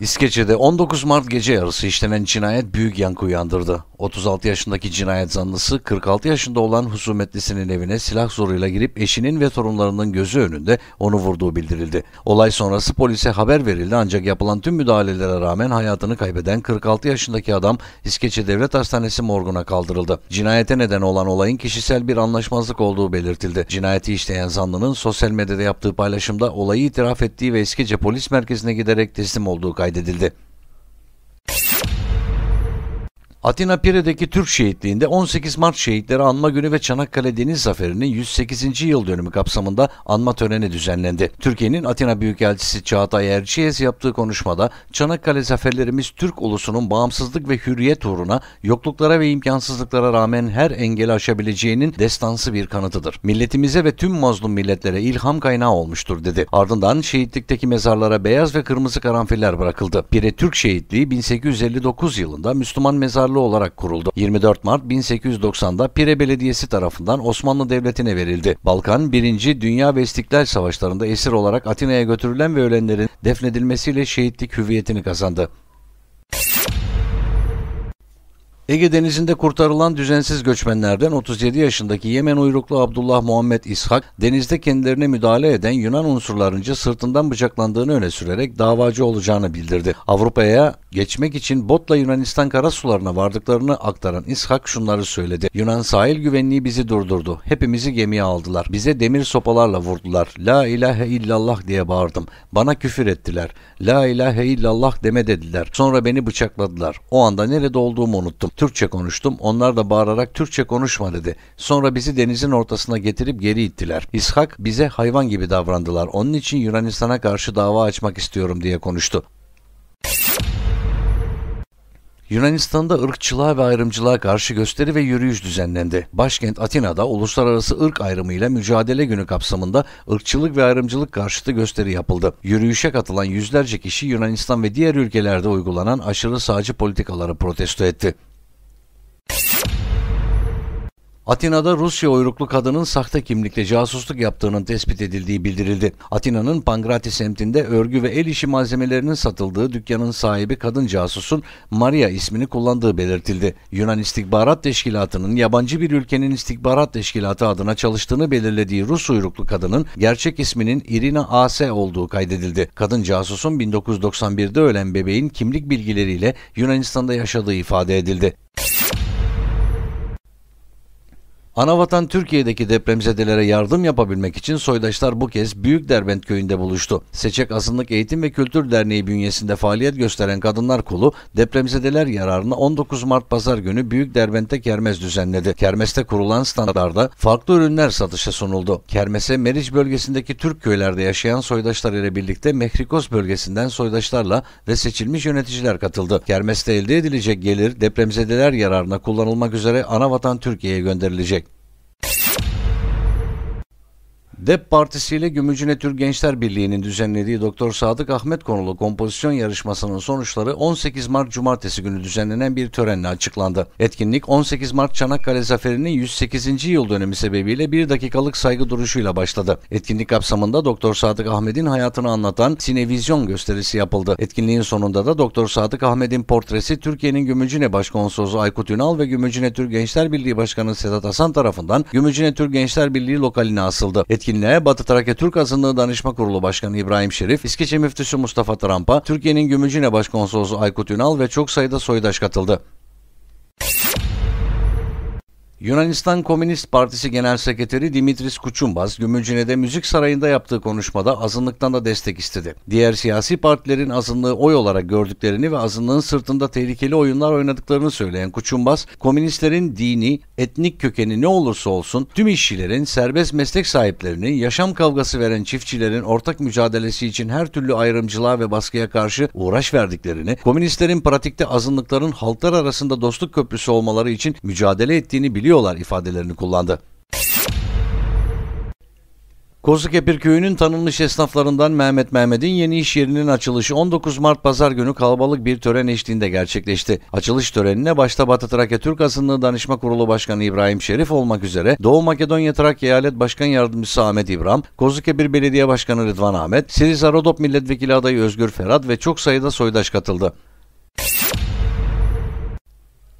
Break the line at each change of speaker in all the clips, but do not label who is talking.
İskeçe'de 19 Mart gece yarısı işlenen cinayet büyük yankı uyandırdı. 36 yaşındaki cinayet zanlısı 46 yaşında olan husumetlisinin evine silah zoruyla girip eşinin ve torunlarının gözü önünde onu vurduğu bildirildi. Olay sonrası polise haber verildi ancak yapılan tüm müdahalelere rağmen hayatını kaybeden 46 yaşındaki adam İskeçe Devlet Hastanesi morguna kaldırıldı. Cinayete neden olan olayın kişisel bir anlaşmazlık olduğu belirtildi. Cinayeti işleyen zanlının sosyal medyada yaptığı paylaşımda olayı itiraf ettiği ve İskeçe Polis Merkezi'ne giderek teslim olduğu kaydedildi kaydedildi. Atina Pire'deki Türk şehitliğinde 18 Mart Şehitleri Anma Günü ve Çanakkale Deniz Zaferi'nin 108. yıl dönümü kapsamında anma töreni düzenlendi. Türkiye'nin Atina Büyükelçisi Çağatay Erciyes yaptığı konuşmada Çanakkale zaferlerimiz Türk ulusunun bağımsızlık ve hürriyet uğruna yokluklara ve imkansızlıklara rağmen her engeli aşabileceğinin destansı bir kanıtıdır. Milletimize ve tüm mazlum milletlere ilham kaynağı olmuştur dedi. Ardından şehitlikteki mezarlara beyaz ve kırmızı karanfiller bırakıldı. Pire Türk şehitliği 1859 yılında Müslüman mezar muhtarlığı olarak kuruldu. 24 Mart 1890'da Pire Belediyesi tarafından Osmanlı Devleti'ne verildi. Balkan 1. Dünya ve İstiklal Savaşları'nda esir olarak Atina'ya götürülen ve ölenlerin defnedilmesiyle şehitlik hüviyetini kazandı. Ege Denizi'nde kurtarılan düzensiz göçmenlerden 37 yaşındaki Yemen uyruklu Abdullah Muhammed İshak, denizde kendilerine müdahale eden Yunan unsurlarınca sırtından bıçaklandığını öne sürerek davacı olacağını bildirdi. Avrupa'ya geçmek için botla Yunanistan karasularına vardıklarını aktaran İshak şunları söyledi. Yunan sahil güvenliği bizi durdurdu. Hepimizi gemiye aldılar. Bize demir sopalarla vurdular. La ilahe illallah diye bağırdım. Bana küfür ettiler. La ilahe illallah deme dediler. Sonra beni bıçakladılar. O anda nerede olduğumu unuttum. Türkçe konuştum. Onlar da bağırarak Türkçe konuşma dedi. Sonra bizi denizin ortasına getirip geri ittiler. İshak bize hayvan gibi davrandılar. Onun için Yunanistan'a karşı dava açmak istiyorum diye konuştu. Yunanistan'da ırkçılığa ve ayrımcılığa karşı gösteri ve yürüyüş düzenlendi. Başkent Atina'da uluslararası ırk ayrımıyla mücadele günü kapsamında ırkçılık ve ayrımcılık karşıtı gösteri yapıldı. Yürüyüşe katılan yüzlerce kişi Yunanistan ve diğer ülkelerde uygulanan aşırı sağcı politikaları protesto etti. Atina'da Rusya uyruklu kadının sahte kimlikle casusluk yaptığının tespit edildiği bildirildi. Atina'nın Pangrati semtinde örgü ve el işi malzemelerinin satıldığı dükkanın sahibi kadın casusun Maria ismini kullandığı belirtildi. Yunan İstihbarat Teşkilatı'nın yabancı bir ülkenin istihbarat teşkilatı adına çalıştığını belirlediği Rus uyruklu kadının gerçek isminin Irina A.S. olduğu kaydedildi. Kadın casusun 1991'de ölen bebeğin kimlik bilgileriyle Yunanistan'da yaşadığı ifade edildi. Anavatan Türkiye'deki depremzedelere yardım yapabilmek için soydaşlar bu kez Büyük Derbent köyünde buluştu. Seçek Asınlık Eğitim ve Kültür Derneği bünyesinde faaliyet gösteren Kadınlar Kolu depremzedeler yararına 19 Mart Pazar günü Büyük Derbent'te kermes düzenledi. Kermeste kurulan standlarda farklı ürünler satışa sunuldu. Kermese Meriç bölgesindeki Türk köylerde yaşayan soydaşlar ile birlikte Mehrikos bölgesinden soydaşlarla ve seçilmiş yöneticiler katıldı. Kermeste elde edilecek gelir depremzedeler yararına kullanılmak üzere Anavatan Türkiye'ye gönderilecek. DEP Partisi ile Gümüşcine Türk Gençler Birliği'nin düzenlediği Doktor Sadık Ahmet konulu kompozisyon yarışmasının sonuçları 18 Mart Cumartesi günü düzenlenen bir törenle açıklandı. Etkinlik 18 Mart Çanakkale Zaferi'nin 108. yıl dönemi sebebiyle bir dakikalık saygı duruşuyla başladı. Etkinlik kapsamında Doktor Sadık Ahmet'in hayatını anlatan sinevizyon gösterisi yapıldı. Etkinliğin sonunda da Doktor Sadık Ahmet'in portresi Türkiye'nin Gümüşcine Başkonsolosu Aykut Ünal ve Gümüşcine Türk Gençler Birliği Başkanı Sedat Hasan tarafından Gümüşcine Türk Gençler Birliği lokaline asıldı. Etkinlik etkinliğe Batı Trakya Türk Azınlığı Danışma Kurulu Başkanı İbrahim Şerif, İskeçe Müftüsü Mustafa Trampa, Türkiye'nin Gümücüne Başkonsolosu Aykut Ünal ve çok sayıda soydaş katıldı. Yunanistan Komünist Partisi Genel Sekreteri Dimitris Kuçumbaz, Gümülcine'de müzik sarayında yaptığı konuşmada azınlıktan da destek istedi. Diğer siyasi partilerin azınlığı oy olarak gördüklerini ve azınlığın sırtında tehlikeli oyunlar oynadıklarını söyleyen Kuçumbaz, komünistlerin dini, etnik kökeni ne olursa olsun tüm işçilerin, serbest meslek sahiplerinin, yaşam kavgası veren çiftçilerin ortak mücadelesi için her türlü ayrımcılığa ve baskıya karşı uğraş verdiklerini, komünistlerin pratikte azınlıkların halklar arasında dostluk köprüsü olmaları için mücadele ettiğini biliyor biliyorlar ifadelerini kullandı. Kozukepir köyünün tanınmış esnaflarından Mehmet Mehmet'in yeni iş yerinin açılışı 19 Mart pazar günü kalabalık bir tören eşliğinde gerçekleşti. Açılış törenine başta Batı Trakya Türk Asınlığı Danışma Kurulu Başkanı İbrahim Şerif olmak üzere Doğu Makedonya Trakya Eyalet Başkan Yardımcısı Ahmet İbrahim, Kozukepir Belediye Başkanı Rıdvan Ahmet, Siris Arodop Milletvekili adayı Özgür Ferhat ve çok sayıda soydaş katıldı.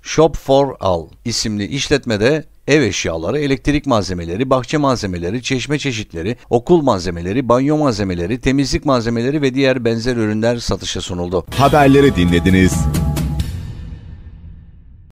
Shop for All isimli işletmede ev eşyaları, elektrik malzemeleri, bahçe malzemeleri, çeşme çeşitleri, okul malzemeleri, banyo malzemeleri, temizlik malzemeleri ve diğer benzer ürünler satışa sunuldu. Haberleri dinlediniz.